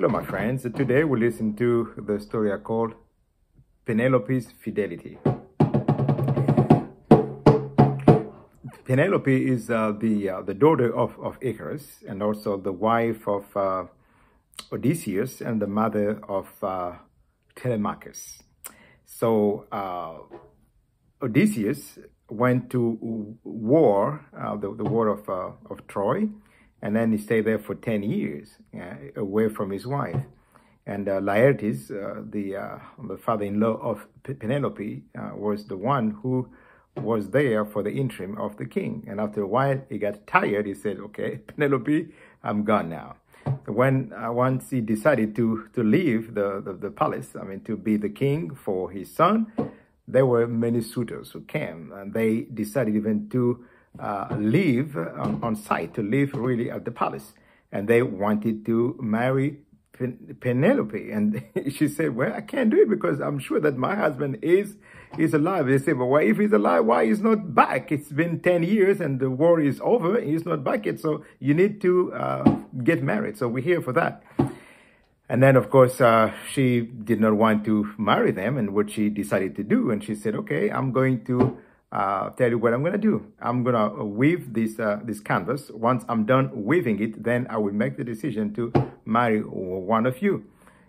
Hello, my friends. Today we listen to the story I call Penelope's Fidelity. Penelope is uh, the uh, the daughter of, of Icarus and also the wife of uh, Odysseus and the mother of uh, Telemachus. So uh, Odysseus went to war, uh, the, the war of, of Troy, and then he stayed there for 10 years, yeah, away from his wife. And uh, Laertes, uh, the, uh, the father-in-law of P Penelope, uh, was the one who was there for the interim of the king. And after a while, he got tired. He said, okay, Penelope, I'm gone now. When uh, once he decided to, to leave the, the, the palace, I mean, to be the king for his son, there were many suitors who came and they decided even to uh, live on, on site, to live really at the palace. And they wanted to marry Pen Penelope. And she said, well, I can't do it because I'm sure that my husband is is alive. They said, well, why, if he's alive, why he's not back? It's been 10 years and the war is over. He's not back yet. So you need to uh, get married. So we're here for that. And then, of course, uh, she did not want to marry them and what she decided to do. And she said, okay, I'm going to uh, tell you what I'm gonna do. I'm gonna weave this, uh, this canvas. Once I'm done weaving it, then I will make the decision to marry one of you.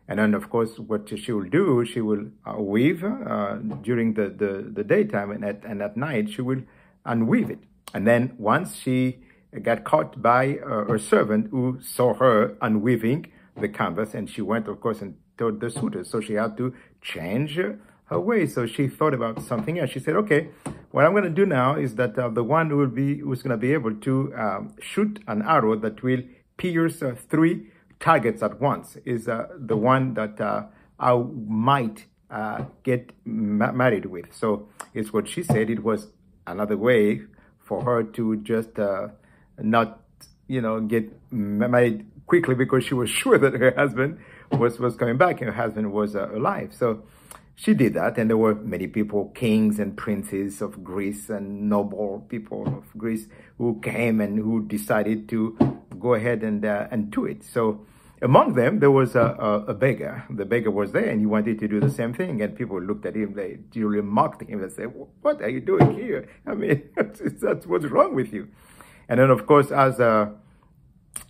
And then, of course, what she will do, she will uh, weave uh, during the, the, the, daytime and at, and at night she will unweave it. And then once she got caught by uh, servant who saw her unweaving the canvas and she went, of course, and told the suitor. So she had to change her way. So she thought about something else. She said, okay, what I'm going to do now is that uh, the one who will be who's going to be able to um, shoot an arrow that will pierce uh, three targets at once is uh, the one that uh, I might uh, get ma married with. So it's what she said. It was another way for her to just uh, not, you know, get married quickly because she was sure that her husband was was coming back and her husband was alive. So she did that and there were many people kings and princes of greece and noble people of greece who came and who decided to go ahead and uh, and do it so among them there was a, a, a, beggar the beggar was there and he wanted to do the same thing and people looked at him they really mocked him and said what are you doing here i mean that's what's wrong with you and then of course as a uh,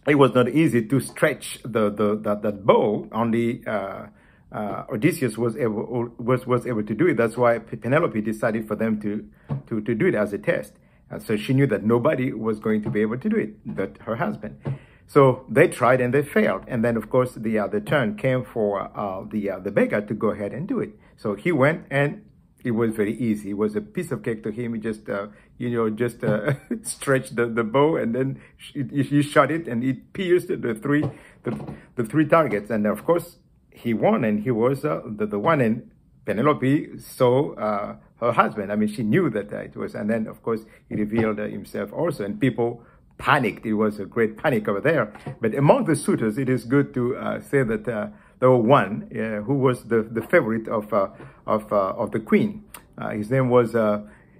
it was not easy to stretch the, the that, that bow only uh, uh, Odysseus was able was was able to do it. That's why Penelope decided for them to to to do it as a test. And uh, so she knew that nobody was going to be able to do it, but her husband. So they tried and they failed. And then, of course, the uh, the turn came for uh, the uh, the baker to go ahead and do it. So he went and it was very easy. It was a piece of cake to him. He just, uh, you know, just uh, stretched the, the bow and then he shot it and it pierced the three, the, the three targets. And of course, he won and he was uh, the, the one and Penelope saw uh, her husband. I mean, she knew that it was, and then of course he revealed uh, himself also, and people panicked. It was a great panic over there. But among the suitors, it is good to uh, say that uh, there was one uh, who was the, the favorite of uh, of of the queen. his name was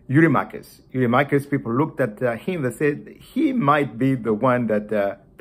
Eurymachus. Eurymachus. People looked at him. They said he might be the one that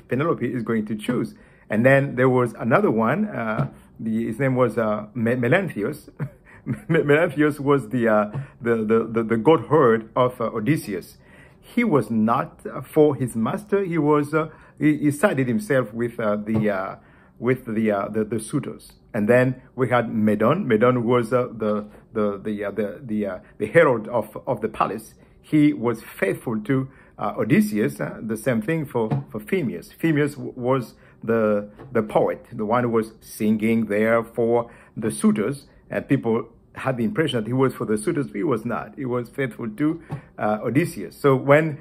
Penelope is going to choose. And then there was another one, uh, the, his name was uh, Melanthius. Melanthius was the, uh, the, the, the, the of uh, Odysseus. He was not uh, for his master. He was, uh, he, he, sided himself with the, with the, the, the suitors. And then we had Medon. Medon was uh, the the the uh, the the, uh, the, herald of of the palace. He was faithful to Odysseus. the same thing for for Phemius. Phemius was the, the poet, the one who was singing there for the suitors, and people had the impression that he was for the suitors, but he was not. He was faithful to uh, Odysseus. So when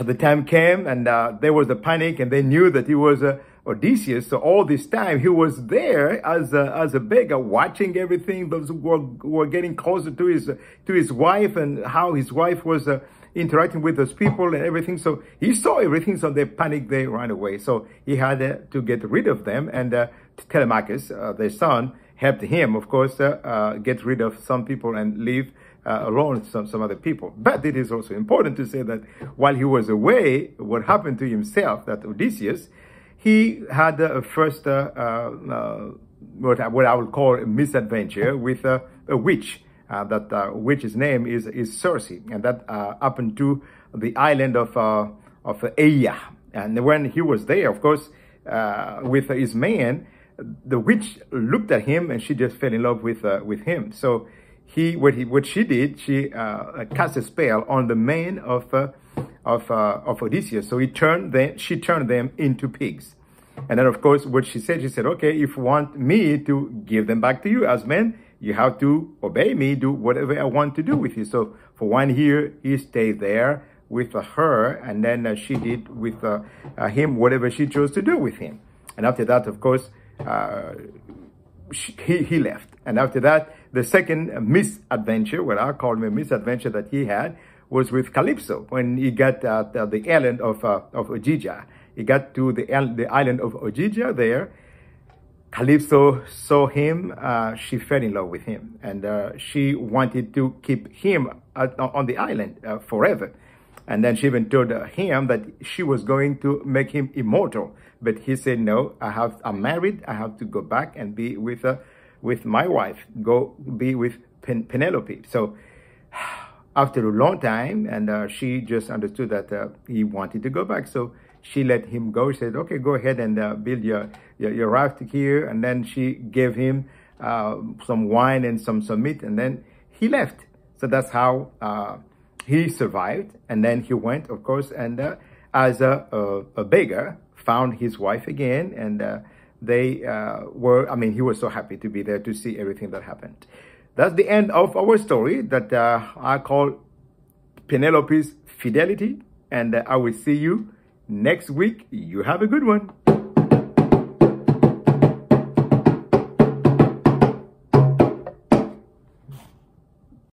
the time came and uh, there was a panic and they knew that he was uh, Odysseus. So all this time he was there as a, as a beggar watching everything. Those who were, were getting closer to his, to his wife and how his wife was uh, interacting with those people and everything. So he saw everything, so they panicked, they ran away. So he had uh, to get rid of them, and uh, Telemachus, uh, their son, helped him, of course, uh, uh, get rid of some people and leave uh, alone some, some other people. But it is also important to say that while he was away, what happened to himself, that Odysseus, he had a first, what, I, what I would call a misadventure with a witch uh, that uh, witch's name is is Circe, and that uh, happened to the island of uh, of Aia. And when he was there, of course, uh, with his man, the witch looked at him, and she just fell in love with uh, with him. So he what he what she did, she uh, cast a spell on the man of of of Odysseus. So he turned them, she turned them into pigs. And then, of course, what she said, she said, "Okay, if you want me to give them back to you as men." you have to obey me, do whatever I want to do with you. So for one year, he stayed there with her, and then uh, she did with uh, uh, him whatever she chose to do with him. And after that, of course, uh, she, he, he left. And after that, the second misadventure, what I call a misadventure that he had, was with Calypso when he got uh, the island of, uh, of Ojija. He got to the, the island of Ojija there, Calypso saw him, uh, she fell in love with him, and uh, she wanted to keep him at, on the island uh, forever. And then she even told him that she was going to make him immortal. But he said, no, I have, I'm married. I have to go back and be with, uh, with my wife, go be with Pen Penelope. So after a long time, and uh, she just understood that uh, he wanted to go back. So she let him go. She said, okay, go ahead and uh, build your, your, your, raft here. And then she gave him uh, some wine and some, some meat, and then he left. So that's how uh, he survived. And then he went, of course, and uh, as a, a, a, beggar, found his wife again, and they were, I mean, he was so happy to be there to see everything that happened. That's the end of our story that uh, I call Penelope's Fidelity. And uh, I will see you next week. You have a good one.